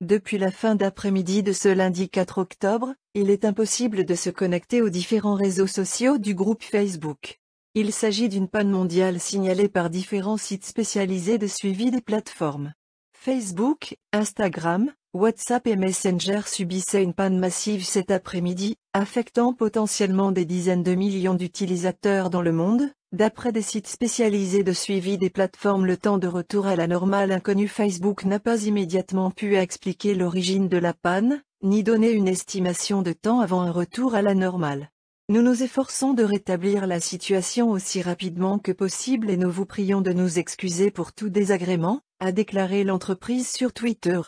Depuis la fin d'après-midi de ce lundi 4 octobre, il est impossible de se connecter aux différents réseaux sociaux du groupe Facebook. Il s'agit d'une panne mondiale signalée par différents sites spécialisés de suivi des plateformes. Facebook, Instagram, WhatsApp et Messenger subissaient une panne massive cet après-midi, affectant potentiellement des dizaines de millions d'utilisateurs dans le monde, D'après des sites spécialisés de suivi des plateformes le temps de retour à la normale inconnue Facebook n'a pas immédiatement pu expliquer l'origine de la panne, ni donner une estimation de temps avant un retour à la normale. Nous nous efforçons de rétablir la situation aussi rapidement que possible et nous vous prions de nous excuser pour tout désagrément, a déclaré l'entreprise sur Twitter.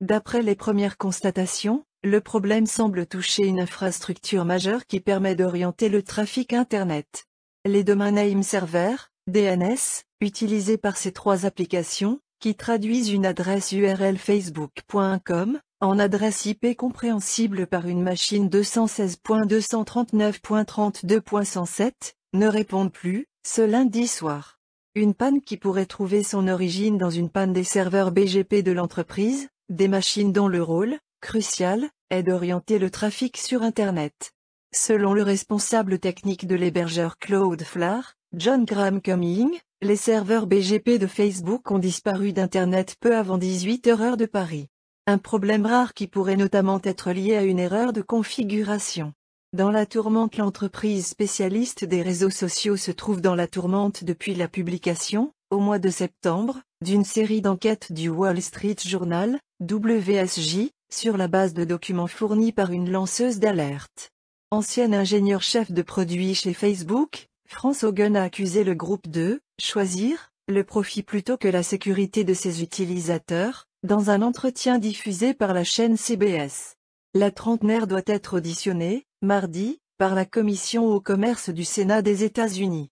D'après les premières constatations, le problème semble toucher une infrastructure majeure qui permet d'orienter le trafic Internet. Les domaines name server, DNS, utilisés par ces trois applications, qui traduisent une adresse URL facebook.com en adresse IP compréhensible par une machine 216.239.32.107, ne répondent plus, ce lundi soir. Une panne qui pourrait trouver son origine dans une panne des serveurs BGP de l'entreprise, des machines dont le rôle, crucial, est d'orienter le trafic sur Internet. Selon le responsable technique de l'hébergeur Claude Cloudflare, John Graham Cumming, les serveurs BGP de Facebook ont disparu d'Internet peu avant 18 h de Paris. Un problème rare qui pourrait notamment être lié à une erreur de configuration. Dans la tourmente l'entreprise spécialiste des réseaux sociaux se trouve dans la tourmente depuis la publication, au mois de septembre, d'une série d'enquêtes du Wall Street Journal, WSJ, sur la base de documents fournis par une lanceuse d'alerte. Ancien ingénieur-chef de produit chez Facebook, France Hogan a accusé le groupe de « choisir » le profit plutôt que la sécurité de ses utilisateurs, dans un entretien diffusé par la chaîne CBS. La trentenaire doit être auditionnée, mardi, par la Commission au commerce du Sénat des États-Unis.